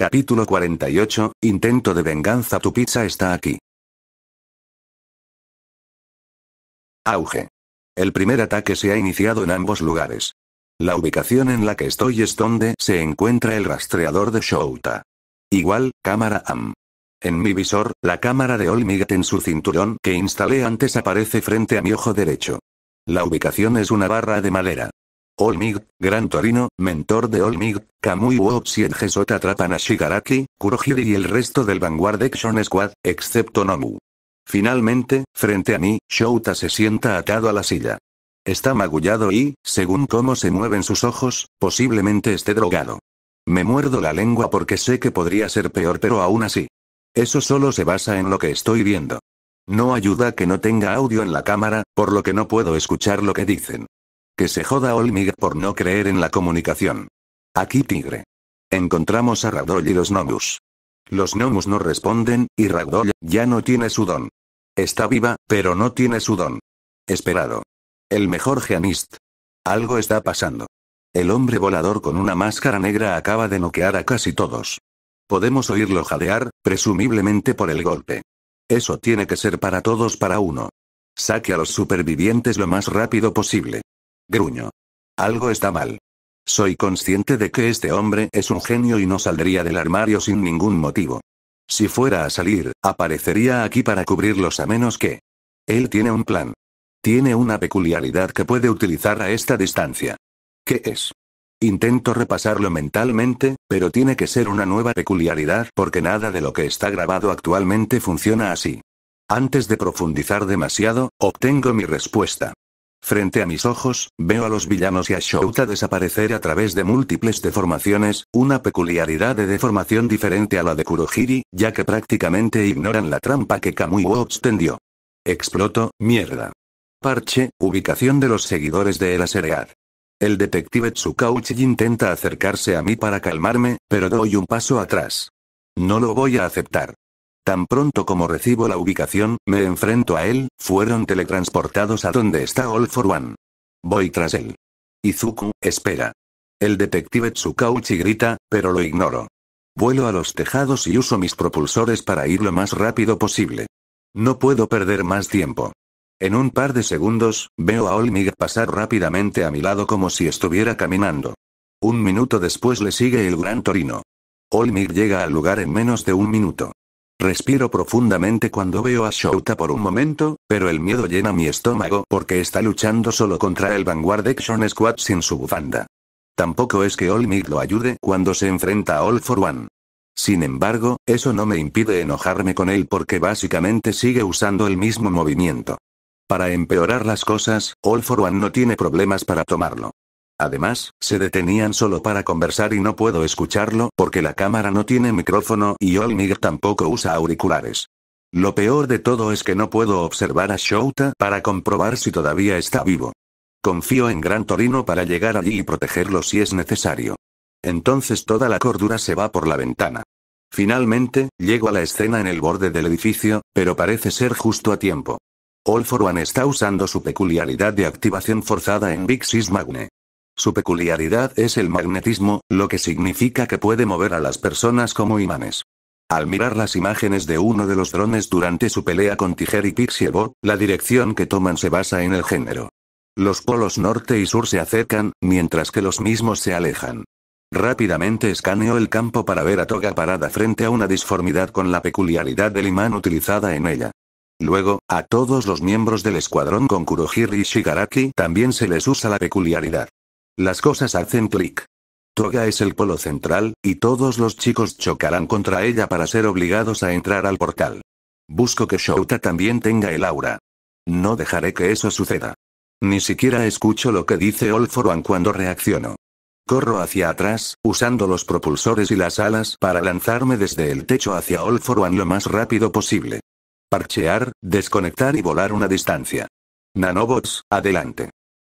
Capítulo 48, Intento de venganza Tu pizza está aquí. Auge. El primer ataque se ha iniciado en ambos lugares. La ubicación en la que estoy es donde se encuentra el rastreador de Shouta. Igual, cámara AM. En mi visor, la cámara de Olmigat en su cinturón que instalé antes aparece frente a mi ojo derecho. La ubicación es una barra de madera. Olmig, Gran Torino, mentor de Olmig, Kamui y y Gesota atrapan a Shigaraki, Kurohiri y el resto del Vanguard Action Squad, excepto Nomu. Finalmente, frente a mí, Shota se sienta atado a la silla. Está magullado y, según cómo se mueven sus ojos, posiblemente esté drogado. Me muerdo la lengua porque sé que podría ser peor pero aún así. Eso solo se basa en lo que estoy viendo. No ayuda que no tenga audio en la cámara, por lo que no puedo escuchar lo que dicen. Que se joda Olmig por no creer en la comunicación. Aquí Tigre. Encontramos a Ragdoll y los Nomus. Los Nomus no responden, y Ragdoll ya no tiene su don. Está viva, pero no tiene su don. Esperado. El mejor geanist. Algo está pasando. El hombre volador con una máscara negra acaba de noquear a casi todos. Podemos oírlo jadear, presumiblemente por el golpe. Eso tiene que ser para todos para uno. Saque a los supervivientes lo más rápido posible. Gruño. Algo está mal. Soy consciente de que este hombre es un genio y no saldría del armario sin ningún motivo. Si fuera a salir, aparecería aquí para cubrirlos a menos que... Él tiene un plan. Tiene una peculiaridad que puede utilizar a esta distancia. ¿Qué es? Intento repasarlo mentalmente, pero tiene que ser una nueva peculiaridad porque nada de lo que está grabado actualmente funciona así. Antes de profundizar demasiado, obtengo mi respuesta. Frente a mis ojos, veo a los villanos y a Shouta desaparecer a través de múltiples deformaciones, una peculiaridad de deformación diferente a la de Kurohiri, ya que prácticamente ignoran la trampa que Kamui extendió. tendió. Exploto, mierda. Parche, ubicación de los seguidores de El El detective Tsukauchi intenta acercarse a mí para calmarme, pero doy un paso atrás. No lo voy a aceptar. Tan pronto como recibo la ubicación, me enfrento a él, fueron teletransportados a donde está All for One. Voy tras él. Izuku, espera. El detective Tsukauchi grita, pero lo ignoro. Vuelo a los tejados y uso mis propulsores para ir lo más rápido posible. No puedo perder más tiempo. En un par de segundos, veo a Olmig pasar rápidamente a mi lado como si estuviera caminando. Un minuto después le sigue el Gran Torino. Olmig llega al lugar en menos de un minuto. Respiro profundamente cuando veo a Shouta por un momento, pero el miedo llena mi estómago porque está luchando solo contra el Vanguard Action Squad sin su bufanda. Tampoco es que All Might lo ayude cuando se enfrenta a All for One. Sin embargo, eso no me impide enojarme con él porque básicamente sigue usando el mismo movimiento. Para empeorar las cosas, All for One no tiene problemas para tomarlo. Además, se detenían solo para conversar y no puedo escucharlo porque la cámara no tiene micrófono y Olmig tampoco usa auriculares. Lo peor de todo es que no puedo observar a Shouta para comprobar si todavía está vivo. Confío en Gran Torino para llegar allí y protegerlo si es necesario. Entonces toda la cordura se va por la ventana. Finalmente, llego a la escena en el borde del edificio, pero parece ser justo a tiempo. All for One está usando su peculiaridad de activación forzada en Big Six Magne. Su peculiaridad es el magnetismo, lo que significa que puede mover a las personas como imanes. Al mirar las imágenes de uno de los drones durante su pelea con Tiger y la dirección que toman se basa en el género. Los polos norte y sur se acercan, mientras que los mismos se alejan. Rápidamente escaneó el campo para ver a Toga parada frente a una disformidad con la peculiaridad del imán utilizada en ella. Luego, a todos los miembros del escuadrón con Kurohiri y Shigaraki también se les usa la peculiaridad. Las cosas hacen clic. Toga es el polo central, y todos los chicos chocarán contra ella para ser obligados a entrar al portal. Busco que Shouta también tenga el aura. No dejaré que eso suceda. Ni siquiera escucho lo que dice One cuando reacciono. Corro hacia atrás, usando los propulsores y las alas para lanzarme desde el techo hacia One lo más rápido posible. Parchear, desconectar y volar una distancia. Nanobots, adelante.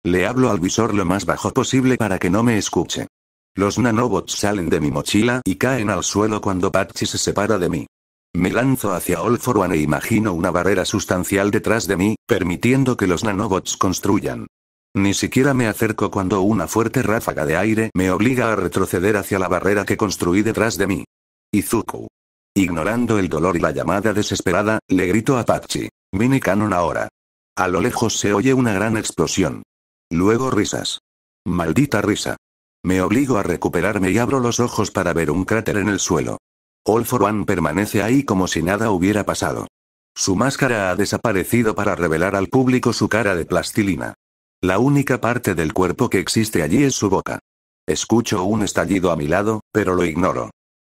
Le hablo al visor lo más bajo posible para que no me escuche. Los nanobots salen de mi mochila y caen al suelo cuando Patchy se separa de mí. Me lanzo hacia All For One e imagino una barrera sustancial detrás de mí, permitiendo que los nanobots construyan. Ni siquiera me acerco cuando una fuerte ráfaga de aire me obliga a retroceder hacia la barrera que construí detrás de mí. Izuku. Ignorando el dolor y la llamada desesperada, le grito a Patchy. Mini Cannon ahora. A lo lejos se oye una gran explosión. Luego risas. Maldita risa. Me obligo a recuperarme y abro los ojos para ver un cráter en el suelo. All for One permanece ahí como si nada hubiera pasado. Su máscara ha desaparecido para revelar al público su cara de plastilina. La única parte del cuerpo que existe allí es su boca. Escucho un estallido a mi lado, pero lo ignoro.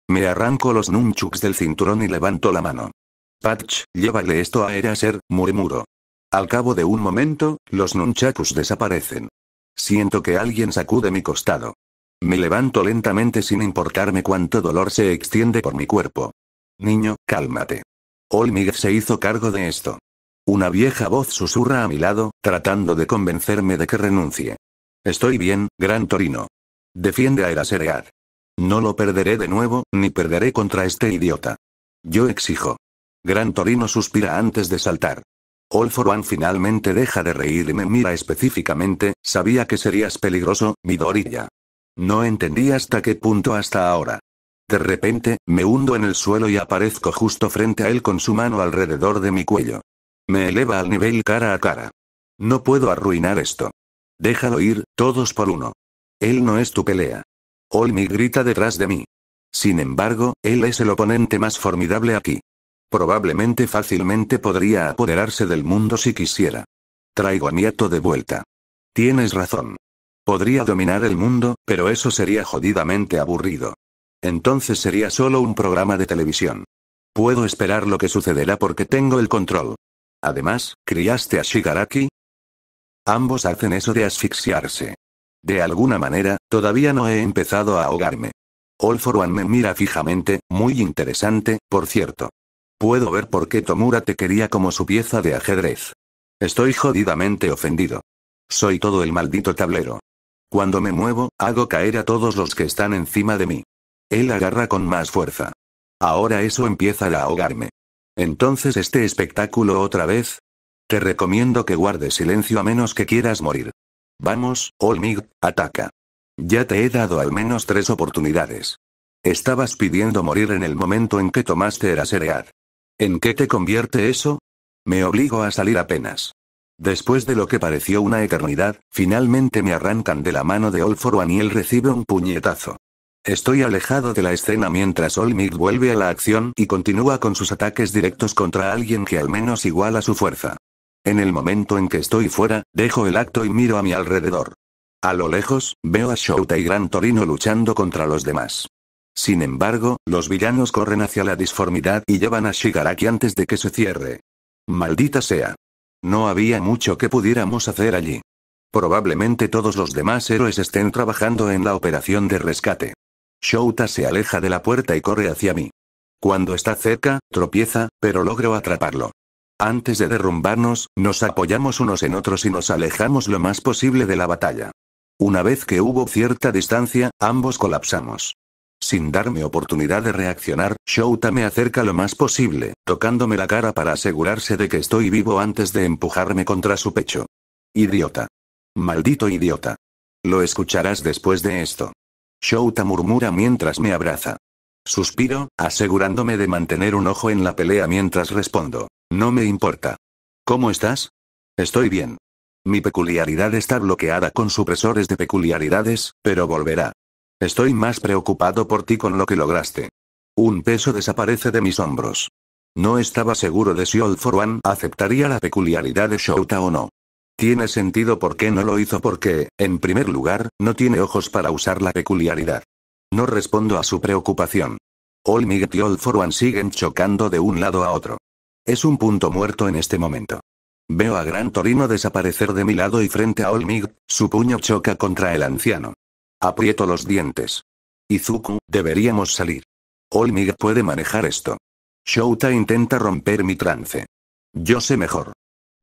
Me arranco los nunchucks del cinturón y levanto la mano. Patch, llévale esto a Eraser, murmuro. Al cabo de un momento, los nunchakus desaparecen. Siento que alguien sacude mi costado. Me levanto lentamente sin importarme cuánto dolor se extiende por mi cuerpo. Niño, cálmate. Olmig se hizo cargo de esto. Una vieja voz susurra a mi lado, tratando de convencerme de que renuncie. Estoy bien, gran Torino. Defiende a Eraseread. No lo perderé de nuevo, ni perderé contra este idiota. Yo exijo. Gran Torino suspira antes de saltar. All for One finalmente deja de reír y me mira específicamente, sabía que serías peligroso, Midoriya. No entendí hasta qué punto hasta ahora. De repente, me hundo en el suelo y aparezco justo frente a él con su mano alrededor de mi cuello. Me eleva al nivel cara a cara. No puedo arruinar esto. Déjalo ir, todos por uno. Él no es tu pelea. Olmi grita detrás de mí. Sin embargo, él es el oponente más formidable aquí. Probablemente fácilmente podría apoderarse del mundo si quisiera. Traigo a Nieto de vuelta. Tienes razón. Podría dominar el mundo, pero eso sería jodidamente aburrido. Entonces sería solo un programa de televisión. Puedo esperar lo que sucederá porque tengo el control. Además, ¿criaste a Shigaraki? Ambos hacen eso de asfixiarse. De alguna manera, todavía no he empezado a ahogarme. All for One me mira fijamente, muy interesante, por cierto. Puedo ver por qué Tomura te quería como su pieza de ajedrez. Estoy jodidamente ofendido. Soy todo el maldito tablero. Cuando me muevo, hago caer a todos los que están encima de mí. Él agarra con más fuerza. Ahora eso empieza a ahogarme. Entonces este espectáculo otra vez. Te recomiendo que guardes silencio a menos que quieras morir. Vamos, Olmig, ataca. Ya te he dado al menos tres oportunidades. Estabas pidiendo morir en el momento en que tomaste aserear. ¿En qué te convierte eso? Me obligo a salir apenas. Después de lo que pareció una eternidad, finalmente me arrancan de la mano de One y él recibe un puñetazo. Estoy alejado de la escena mientras Olmig vuelve a la acción y continúa con sus ataques directos contra alguien que al menos iguala su fuerza. En el momento en que estoy fuera, dejo el acto y miro a mi alrededor. A lo lejos, veo a Shouta y Gran Torino luchando contra los demás. Sin embargo, los villanos corren hacia la disformidad y llevan a Shigaraki antes de que se cierre. Maldita sea. No había mucho que pudiéramos hacer allí. Probablemente todos los demás héroes estén trabajando en la operación de rescate. Shouta se aleja de la puerta y corre hacia mí. Cuando está cerca, tropieza, pero logro atraparlo. Antes de derrumbarnos, nos apoyamos unos en otros y nos alejamos lo más posible de la batalla. Una vez que hubo cierta distancia, ambos colapsamos. Sin darme oportunidad de reaccionar, Shouta me acerca lo más posible, tocándome la cara para asegurarse de que estoy vivo antes de empujarme contra su pecho. Idiota. Maldito idiota. Lo escucharás después de esto. Shouta murmura mientras me abraza. Suspiro, asegurándome de mantener un ojo en la pelea mientras respondo. No me importa. ¿Cómo estás? Estoy bien. Mi peculiaridad está bloqueada con supresores de peculiaridades, pero volverá. Estoy más preocupado por ti con lo que lograste. Un peso desaparece de mis hombros. No estaba seguro de si All for One aceptaría la peculiaridad de Shouta o no. Tiene sentido por qué no lo hizo porque, en primer lugar, no tiene ojos para usar la peculiaridad. No respondo a su preocupación. All y All for One siguen chocando de un lado a otro. Es un punto muerto en este momento. Veo a Gran Torino desaparecer de mi lado y frente a Olmig, su puño choca contra el anciano. Aprieto los dientes. Izuku, deberíamos salir. Olmiga puede manejar esto. Shouta intenta romper mi trance. Yo sé mejor.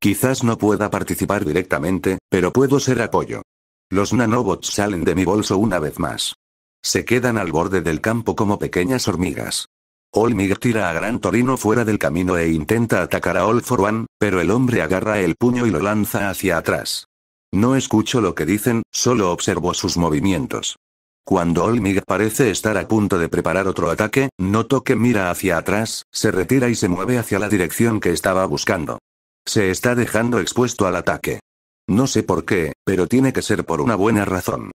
Quizás no pueda participar directamente, pero puedo ser apoyo. Los nanobots salen de mi bolso una vez más. Se quedan al borde del campo como pequeñas hormigas. Olmig tira a Gran Torino fuera del camino e intenta atacar a All for One, pero el hombre agarra el puño y lo lanza hacia atrás. No escucho lo que dicen, solo observo sus movimientos. Cuando Olmig parece estar a punto de preparar otro ataque, noto que mira hacia atrás, se retira y se mueve hacia la dirección que estaba buscando. Se está dejando expuesto al ataque. No sé por qué, pero tiene que ser por una buena razón.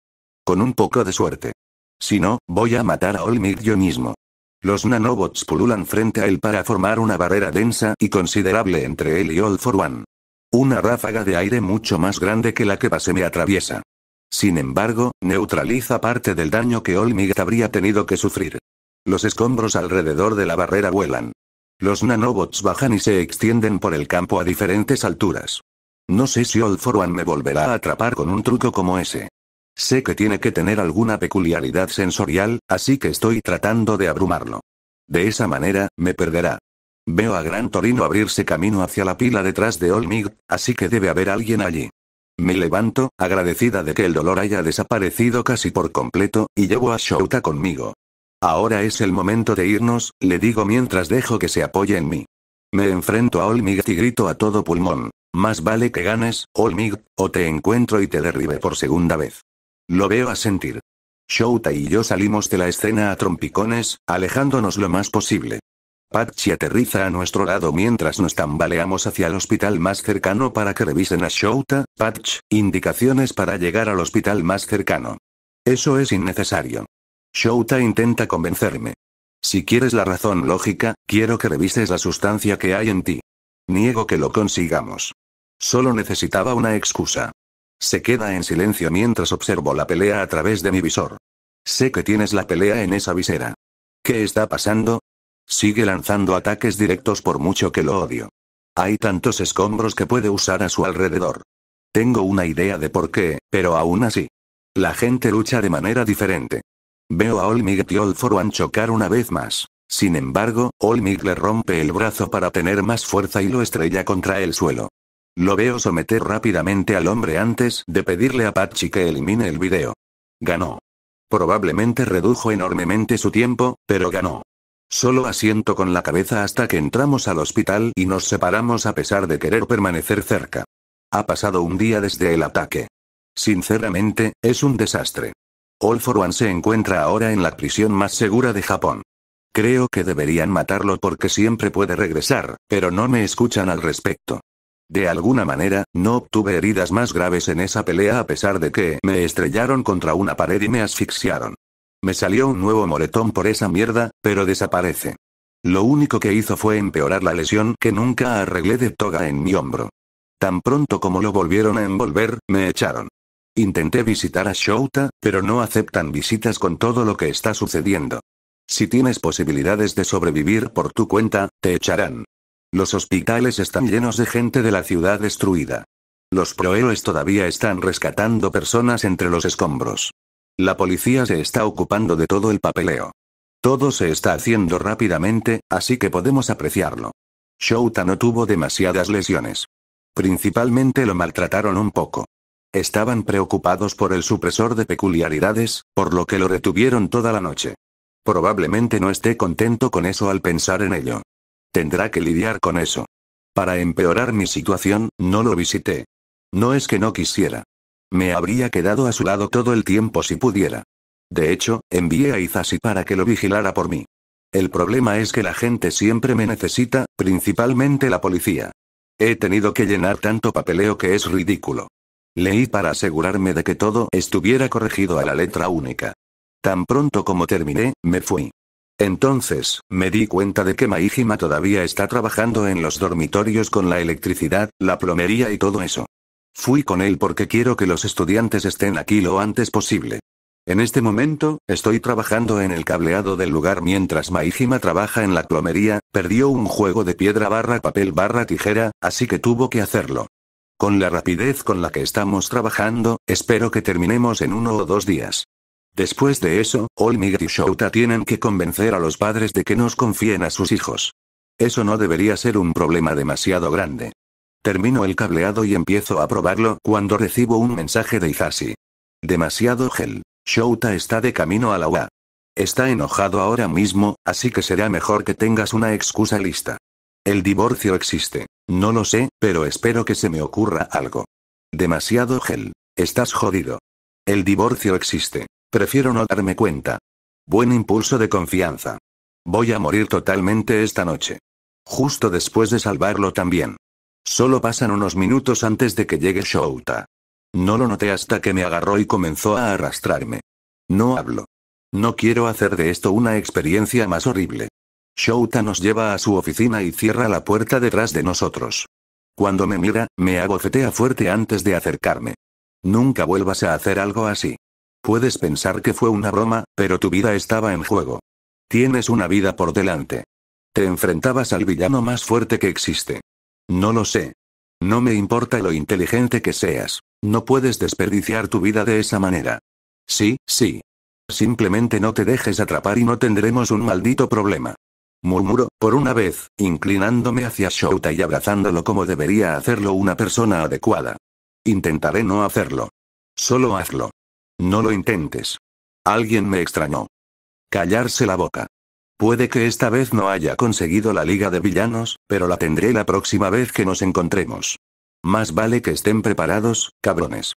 Con un poco de suerte. Si no, voy a matar a Olmig yo mismo. Los nanobots pululan frente a él para formar una barrera densa y considerable entre él y All for One. Una ráfaga de aire mucho más grande que la que base me atraviesa. Sin embargo, neutraliza parte del daño que Olmig habría tenido que sufrir. Los escombros alrededor de la barrera vuelan. Los nanobots bajan y se extienden por el campo a diferentes alturas. No sé si Old me volverá a atrapar con un truco como ese. Sé que tiene que tener alguna peculiaridad sensorial, así que estoy tratando de abrumarlo. De esa manera, me perderá. Veo a Gran Torino abrirse camino hacia la pila detrás de Olmig, así que debe haber alguien allí. Me levanto, agradecida de que el dolor haya desaparecido casi por completo, y llevo a Shouta conmigo. Ahora es el momento de irnos, le digo mientras dejo que se apoye en mí. Me enfrento a Olmig y grito a todo pulmón. Más vale que ganes, Olmig, o te encuentro y te derribe por segunda vez. Lo veo a sentir. Shouta y yo salimos de la escena a trompicones, alejándonos lo más posible. Patch aterriza a nuestro lado mientras nos tambaleamos hacia el hospital más cercano para que revisen a Shouta, Patch, indicaciones para llegar al hospital más cercano. Eso es innecesario. Shouta intenta convencerme. Si quieres la razón lógica, quiero que revises la sustancia que hay en ti. Niego que lo consigamos. Solo necesitaba una excusa. Se queda en silencio mientras observo la pelea a través de mi visor. Sé que tienes la pelea en esa visera. ¿Qué está pasando? Sigue lanzando ataques directos por mucho que lo odio. Hay tantos escombros que puede usar a su alrededor. Tengo una idea de por qué, pero aún así. La gente lucha de manera diferente. Veo a Olmig y Olforuan chocar una vez más. Sin embargo, Olmig le rompe el brazo para tener más fuerza y lo estrella contra el suelo. Lo veo someter rápidamente al hombre antes de pedirle a Pachi que elimine el video. Ganó. Probablemente redujo enormemente su tiempo, pero ganó. Solo asiento con la cabeza hasta que entramos al hospital y nos separamos a pesar de querer permanecer cerca. Ha pasado un día desde el ataque. Sinceramente, es un desastre. All for One se encuentra ahora en la prisión más segura de Japón. Creo que deberían matarlo porque siempre puede regresar, pero no me escuchan al respecto. De alguna manera, no obtuve heridas más graves en esa pelea a pesar de que me estrellaron contra una pared y me asfixiaron. Me salió un nuevo moretón por esa mierda, pero desaparece. Lo único que hizo fue empeorar la lesión que nunca arreglé de toga en mi hombro. Tan pronto como lo volvieron a envolver, me echaron. Intenté visitar a Shouta, pero no aceptan visitas con todo lo que está sucediendo. Si tienes posibilidades de sobrevivir por tu cuenta, te echarán. Los hospitales están llenos de gente de la ciudad destruida. Los prohéroes todavía están rescatando personas entre los escombros. La policía se está ocupando de todo el papeleo. Todo se está haciendo rápidamente, así que podemos apreciarlo. Shouta no tuvo demasiadas lesiones. Principalmente lo maltrataron un poco. Estaban preocupados por el supresor de peculiaridades, por lo que lo retuvieron toda la noche. Probablemente no esté contento con eso al pensar en ello. Tendrá que lidiar con eso. Para empeorar mi situación, no lo visité. No es que no quisiera. Me habría quedado a su lado todo el tiempo si pudiera. De hecho, envié a Izasi para que lo vigilara por mí. El problema es que la gente siempre me necesita, principalmente la policía. He tenido que llenar tanto papeleo que es ridículo. Leí para asegurarme de que todo estuviera corregido a la letra única. Tan pronto como terminé, me fui. Entonces, me di cuenta de que Maijima todavía está trabajando en los dormitorios con la electricidad, la plomería y todo eso. Fui con él porque quiero que los estudiantes estén aquí lo antes posible. En este momento, estoy trabajando en el cableado del lugar mientras Maijima trabaja en la plomería, perdió un juego de piedra barra papel barra tijera, así que tuvo que hacerlo. Con la rapidez con la que estamos trabajando, espero que terminemos en uno o dos días. Después de eso, Olmig y Shouta tienen que convencer a los padres de que nos confíen a sus hijos. Eso no debería ser un problema demasiado grande. Termino el cableado y empiezo a probarlo cuando recibo un mensaje de Izashi. Demasiado gel. Shouta está de camino a la UA. Está enojado ahora mismo, así que será mejor que tengas una excusa lista. El divorcio existe. No lo sé, pero espero que se me ocurra algo. Demasiado gel. Estás jodido. El divorcio existe. Prefiero no darme cuenta. Buen impulso de confianza. Voy a morir totalmente esta noche. Justo después de salvarlo también. Solo pasan unos minutos antes de que llegue Shouta. No lo noté hasta que me agarró y comenzó a arrastrarme. No hablo. No quiero hacer de esto una experiencia más horrible. Shouta nos lleva a su oficina y cierra la puerta detrás de nosotros. Cuando me mira, me abofetea fuerte antes de acercarme. Nunca vuelvas a hacer algo así. Puedes pensar que fue una broma, pero tu vida estaba en juego. Tienes una vida por delante. Te enfrentabas al villano más fuerte que existe. No lo sé. No me importa lo inteligente que seas. No puedes desperdiciar tu vida de esa manera. Sí, sí. Simplemente no te dejes atrapar y no tendremos un maldito problema. Murmuró, por una vez, inclinándome hacia Shota y abrazándolo como debería hacerlo una persona adecuada. Intentaré no hacerlo. Solo hazlo. No lo intentes. Alguien me extrañó. Callarse la boca. Puede que esta vez no haya conseguido la Liga de Villanos, pero la tendré la próxima vez que nos encontremos. Más vale que estén preparados, cabrones.